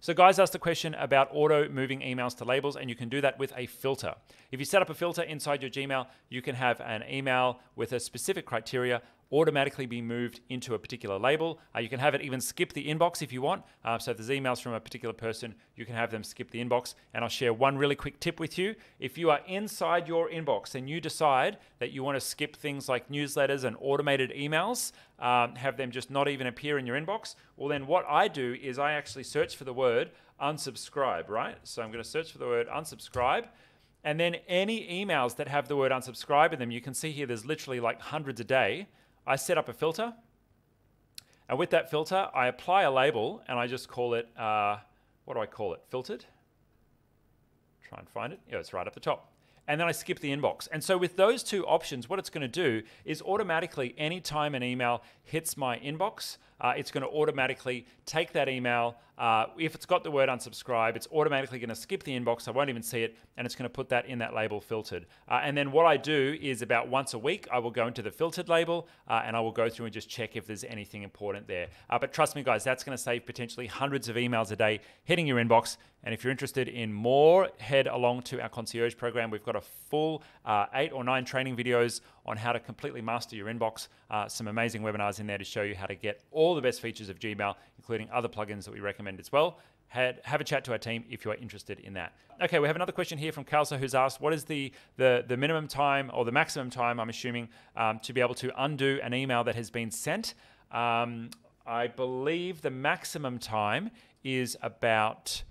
So guys asked the question about auto moving emails to labels, and you can do that with a filter. If you set up a filter inside your Gmail, you can have an email with a specific criteria automatically be moved into a particular label. Uh, you can have it even skip the inbox if you want. Uh, so if there's emails from a particular person, you can have them skip the inbox. And I'll share one really quick tip with you. If you are inside your inbox and you decide that you want to skip things like newsletters and automated emails, um, have them just not even appear in your inbox, well, then what I do is I actually search for the word unsubscribe, right? So I'm going to search for the word unsubscribe. And then any emails that have the word unsubscribe in them, you can see here there's literally like hundreds a day. I set up a filter. And with that filter, I apply a label and I just call it, uh, what do I call it? Filtered. Try and find it. Yeah, it's right up the top. And then I skip the inbox. And so with those two options, what it's going to do is automatically, anytime an email hits my inbox, uh, it's going to automatically take that email. Uh, if it's got the word unsubscribe, it's automatically going to skip the inbox. I won't even see it, and it's going to put that in that label filtered. Uh, and then what I do is about once a week, I will go into the filtered label uh, and I will go through and just check if there's anything important there. Uh, but trust me, guys, that's going to save potentially hundreds of emails a day hitting your inbox. And if you're interested in more, head along to our concierge program. We've got a full uh, eight or nine training videos on how to completely master your inbox. Uh, some amazing webinars in there to show you how to get all the best features of Gmail, including other plugins that we recommend as well. Had, have a chat to our team if you are interested in that. Okay, we have another question here from Kalsa who's asked, what is the, the, the minimum time or the maximum time, I'm assuming, um, to be able to undo an email that has been sent? Um, I believe the maximum time is about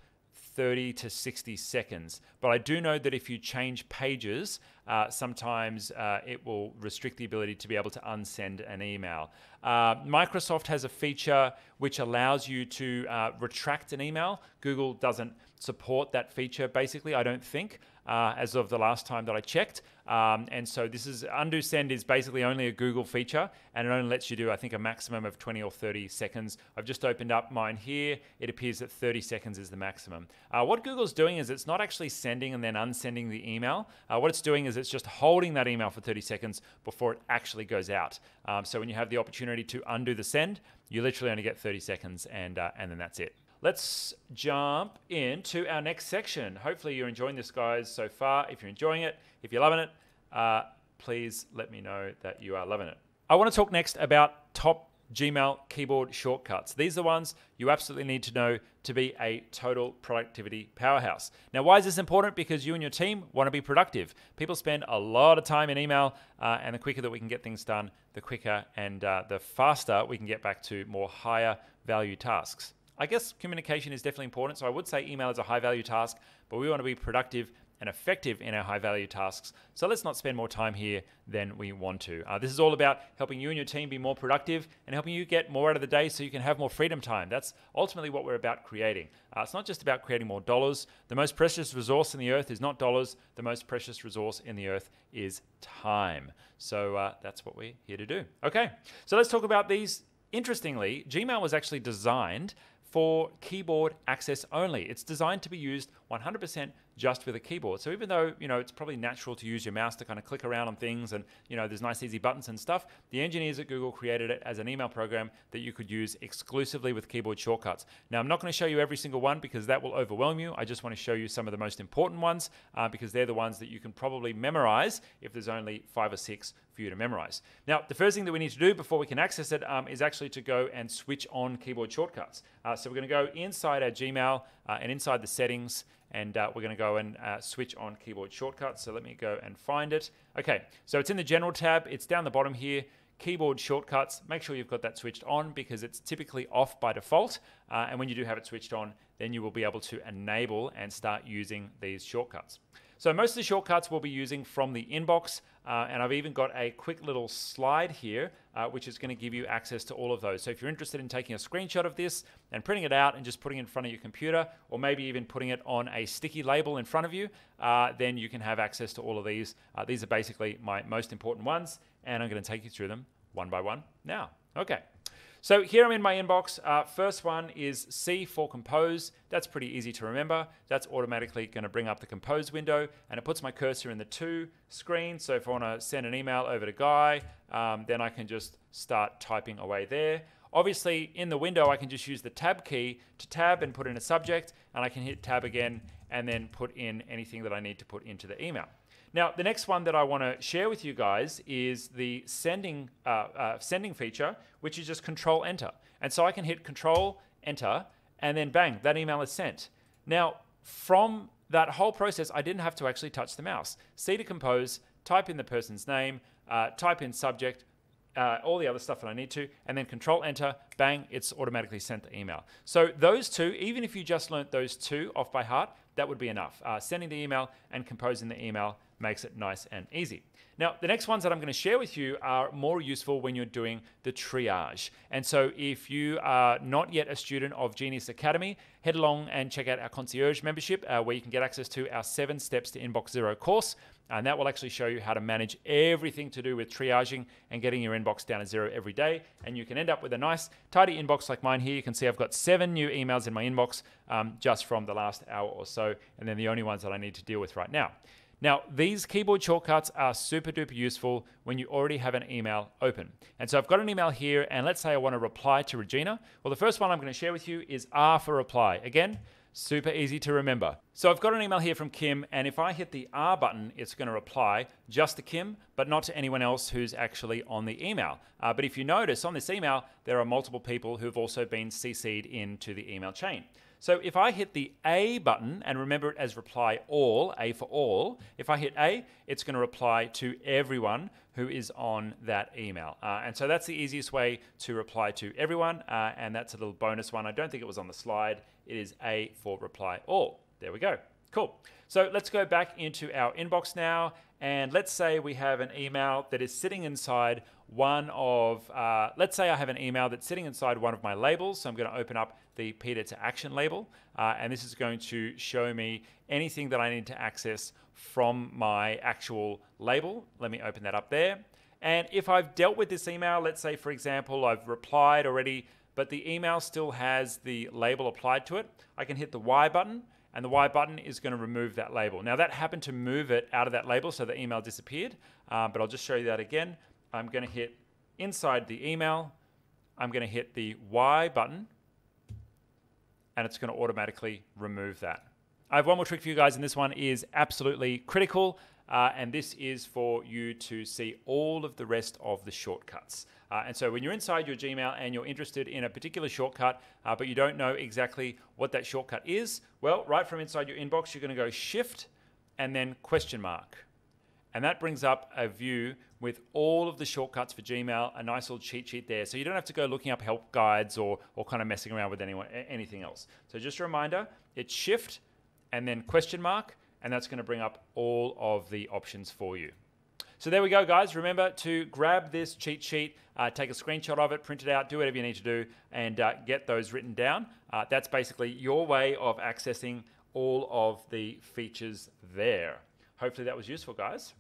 30 to 60 seconds. But I do know that if you change pages, uh, sometimes uh, it will restrict the ability to be able to unsend an email. Uh, Microsoft has a feature which allows you to uh, retract an email. Google doesn't support that feature, basically, I don't think uh, as of the last time that I checked. Um, and so this is undo send is basically only a Google feature and it only lets you do, I think, a maximum of 20 or 30 seconds. I've just opened up mine here. It appears that 30 seconds is the maximum. Uh, what Google's doing is it's not actually sending and then unsending the email. Uh, what it's doing is it's just holding that email for 30 seconds before it actually goes out. Um, so when you have the opportunity to undo the send, you literally only get 30 seconds and, uh, and then that's it. Let's jump into our next section. Hopefully, you're enjoying this, guys, so far. If you're enjoying it, if you're loving it, uh, please let me know that you are loving it. I want to talk next about top Gmail keyboard shortcuts. These are the ones you absolutely need to know to be a total productivity powerhouse. Now, why is this important? Because you and your team want to be productive. People spend a lot of time in email, uh, and the quicker that we can get things done, the quicker and uh, the faster we can get back to more higher value tasks. I guess communication is definitely important. So I would say email is a high value task, but we want to be productive and effective in our high value tasks. So let's not spend more time here than we want to. Uh, this is all about helping you and your team be more productive and helping you get more out of the day so you can have more freedom time. That's ultimately what we're about creating. Uh, it's not just about creating more dollars. The most precious resource in the earth is not dollars, the most precious resource in the earth is time. So uh, that's what we're here to do. Okay, so let's talk about these. Interestingly, Gmail was actually designed for keyboard access only. It's designed to be used 100% just with a keyboard. So even though, you know, it's probably natural to use your mouse to kind of click around on things and, you know, there's nice easy buttons and stuff, the engineers at Google created it as an email program that you could use exclusively with keyboard shortcuts. Now, I'm not going to show you every single one because that will overwhelm you. I just want to show you some of the most important ones uh, because they're the ones that you can probably memorize if there's only five or six for you to memorize. Now, the first thing that we need to do before we can access it um, is actually to go and switch on keyboard shortcuts. Uh, so we're going to go inside our Gmail uh, and inside the settings and uh, we're going to go and uh, switch on keyboard shortcuts. So let me go and find it. Okay, so it's in the general tab. It's down the bottom here. Keyboard shortcuts, make sure you've got that switched on because it's typically off by default. Uh, and when you do have it switched on, then you will be able to enable and start using these shortcuts. So most of the shortcuts we'll be using from the inbox, uh, and I've even got a quick little slide here, uh, which is gonna give you access to all of those. So if you're interested in taking a screenshot of this and printing it out and just putting it in front of your computer, or maybe even putting it on a sticky label in front of you, uh, then you can have access to all of these. Uh, these are basically my most important ones, and I'm gonna take you through them one by one now. Okay. So here I'm in my inbox. Uh, first one is C for compose. That's pretty easy to remember. That's automatically gonna bring up the compose window and it puts my cursor in the to screen. So if I wanna send an email over to Guy, um, then I can just start typing away there. Obviously in the window, I can just use the tab key to tab and put in a subject and I can hit tab again and then put in anything that I need to put into the email. Now, the next one that I want to share with you guys is the sending, uh, uh, sending feature, which is just control enter. And so I can hit control enter and then bang, that email is sent. Now, from that whole process, I didn't have to actually touch the mouse. C to compose, type in the person's name, uh, type in subject, uh, all the other stuff that I need to, and then control enter, bang, it's automatically sent the email. So those two, even if you just learnt those two off by heart, that would be enough. Uh, sending the email and composing the email makes it nice and easy. Now, the next ones that I'm going to share with you are more useful when you're doing the triage. And so, if you are not yet a student of Genius Academy, head along and check out our concierge membership uh, where you can get access to our seven steps to inbox zero course. And that will actually show you how to manage everything to do with triaging and getting your inbox down to zero every day. And you can end up with a nice, tidy inbox like mine here. You can see I've got seven new emails in my inbox um, just from the last hour or so, and then the only ones that I need to deal with right now. Now, these keyboard shortcuts are super duper useful when you already have an email open. And so I've got an email here, and let's say I want to reply to Regina. Well, the first one I'm going to share with you is R for reply. Again, super easy to remember. So I've got an email here from Kim, and if I hit the R button, it's going to reply just to Kim, but not to anyone else who's actually on the email. Uh, but if you notice on this email, there are multiple people who've also been CC'd into the email chain. So if I hit the A button and remember it as reply all, A for all, if I hit A, it's going to reply to everyone who is on that email. Uh, and so that's the easiest way to reply to everyone. Uh, and that's a little bonus one. I don't think it was on the slide. It is A for reply all. There we go. Cool. So let's go back into our inbox now. And let's say we have an email that is sitting inside one of, uh, let's say I have an email that's sitting inside one of my labels. So I'm going to open up the Peter to Action label. Uh, and this is going to show me anything that I need to access from my actual label. Let me open that up there. And if I've dealt with this email, let's say, for example, I've replied already, but the email still has the label applied to it, I can hit the Y button and the Y button is going to remove that label. Now that happened to move it out of that label, so the email disappeared, uh, but I'll just show you that again. I'm going to hit inside the email, I'm going to hit the Y button, and it's going to automatically remove that. I have one more trick for you guys, and this one is absolutely critical. Uh, and this is for you to see all of the rest of the shortcuts. Uh, and so when you're inside your Gmail and you're interested in a particular shortcut, uh, but you don't know exactly what that shortcut is, well, right from inside your inbox, you're going to go Shift and then question mark. And that brings up a view with all of the shortcuts for Gmail, a nice little cheat sheet there. So you don't have to go looking up help guides or, or kind of messing around with anyone, anything else. So just a reminder, it's shift and then question mark, and that's gonna bring up all of the options for you. So there we go, guys. Remember to grab this cheat sheet, uh, take a screenshot of it, print it out, do whatever you need to do, and uh, get those written down. Uh, that's basically your way of accessing all of the features there. Hopefully that was useful, guys.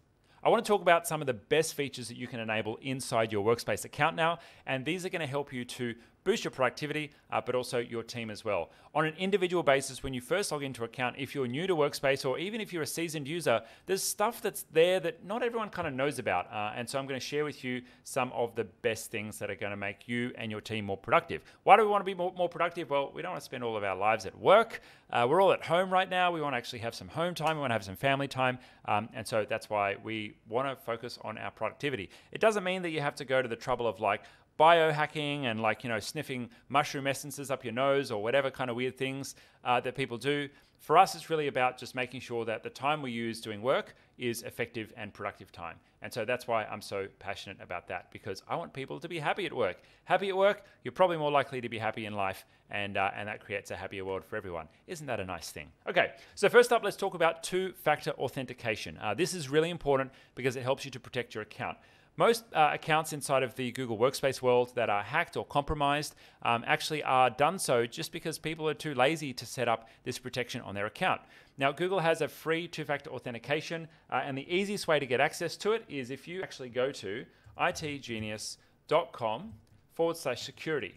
I want to talk about some of the best features that you can enable inside your Workspace account now, and these are going to help you to boost your productivity, uh, but also your team as well. On an individual basis, when you first log into account, if you're new to Workspace or even if you're a seasoned user, there's stuff that's there that not everyone kind of knows about. Uh, and so I'm going to share with you some of the best things that are going to make you and your team more productive. Why do we want to be more, more productive? Well, we don't want to spend all of our lives at work. Uh, we're all at home right now. We want to actually have some home time. We want to have some family time. Um, and so that's why we want to focus on our productivity. It doesn't mean that you have to go to the trouble of like, biohacking and like, you know, sniffing mushroom essences up your nose or whatever kind of weird things uh, that people do. For us, it's really about just making sure that the time we use doing work is effective and productive time. And so that's why I'm so passionate about that because I want people to be happy at work. Happy at work, you're probably more likely to be happy in life, and, uh, and that creates a happier world for everyone. Isn't that a nice thing? Okay, so first up, let's talk about two factor authentication. Uh, this is really important because it helps you to protect your account. Most uh, accounts inside of the Google Workspace world that are hacked or compromised um, actually are done so just because people are too lazy to set up this protection on their account. Now, Google has a free two factor authentication, uh, and the easiest way to get access to it is if you actually go to itgenius.com forward slash security.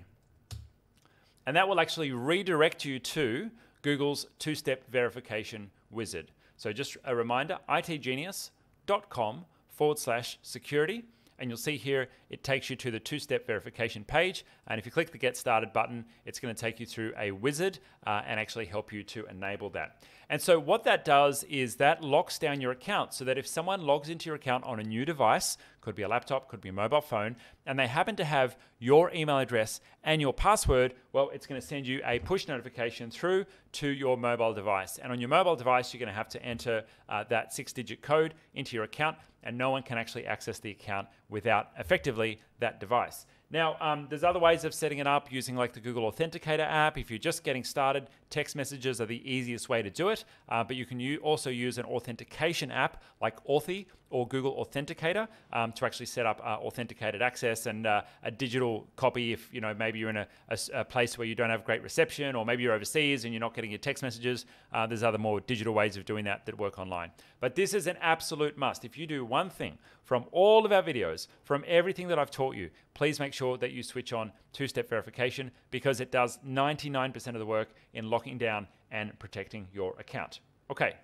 And that will actually redirect you to Google's two step verification wizard. So, just a reminder itgenius.com forward slash security. And you'll see here, it takes you to the two-step verification page. And if you click the Get Started button, it's gonna take you through a wizard uh, and actually help you to enable that. And so what that does is that locks down your account so that if someone logs into your account on a new device could be a laptop, could be a mobile phone, and they happen to have your email address and your password, well, it's going to send you a push notification through to your mobile device. And on your mobile device, you're going to have to enter uh, that six digit code into your account, and no one can actually access the account without effectively that device. Now, um, there's other ways of setting it up using like the Google Authenticator app. If you're just getting started, text messages are the easiest way to do it, uh, but you can also use an authentication app like Authy or Google Authenticator um, to actually set up uh, authenticated access and uh, a digital copy if, you know, maybe you're in a, a, a, place where you don't have great reception or maybe you're overseas and you're not getting your text messages. Uh, there's other more digital ways of doing that that work online. But this is an absolute must. If you do one thing from all of our videos, from everything that I've taught support you. Please make sure that you switch on two step verification because it does 99% of the work in locking down and protecting your account. Okay,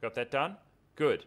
got that done? Good.